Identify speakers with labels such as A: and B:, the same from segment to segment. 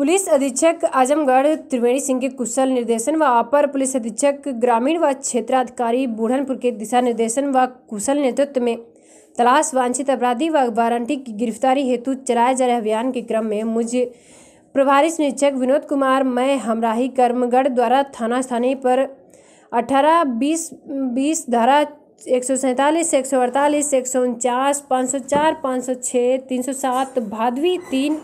A: police अधीक्षक आजमगढ़ त्रिवेणी सिंह के कुशल निर्देशन व अपर पुलिस अधीक्षक ग्रामीण व क्षेत्राधिकारी बूढ़नपुर के दिशा निर्देशन व कुशल नेतृत्व में तलाश वांछित अपराधी व वारंटी की गिरफ्तारी हेतु चलाए जा रहे अभियान के क्रम में मुझे प्रभारी निरीक्षक विनोद कुमार मैं हमराही कर्मगढ़ द्वारा थाना स्थानीय पर अठारह बीस बीस धारा एक सौ सैंतालीस एक सौ अड़तालीस एक सौ उनचास पाँच सौ चार पाँच सौ छः तीन सौ सात भादवी तीन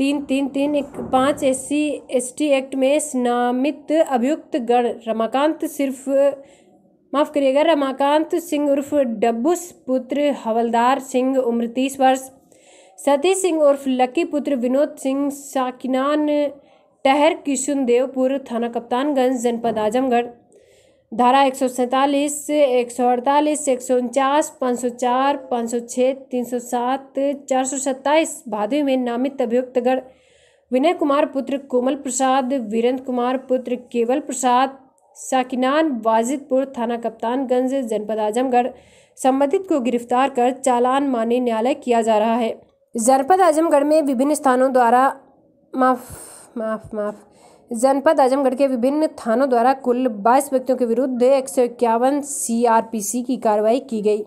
A: तीन तीन तीन एक पाँच S C S T act में नामित अभियुक्त गण रमाकांत सिर्फ माफ़ करिएगा रमाकांत सिंह उर्फ डब्बूस पुत्र हवलदार सिंह उम्र तीस वर्ष सतीश सिंह उर्फ लकी पुत्र विनोद सिंह साकिनान टहर किशुन देवपुर थाना कप्तानगंज जनपद आजमगढ़ धारा एक सौ सैंतालीस एक सौ अड़तालीस एक सौ उनचास पाँच सौ चार पाँच सौ छः तीन सौ सात चार सौ सत्ताईस भादवी में नामित अभियुक्तगढ़ विनय कुमार पुत्र कोमल प्रसाद वीरेंद्र कुमार पुत्र केवल प्रसाद साकिनान वाजिदपुर थाना कप्तानगंज जनपद आजमगढ़ संबंधित को गिरफ्तार कर चालान माने न्यायालय किया जा रहा है जनपद आजमगढ़ में विभिन्न स्थानों द्वारा माफ माफ माफ जनपद आजमगढ़ के विभिन्न थानों द्वारा कुल बाईस व्यक्तियों के विरुद्ध एक सौ इक्यावन सी की कार्रवाई की गई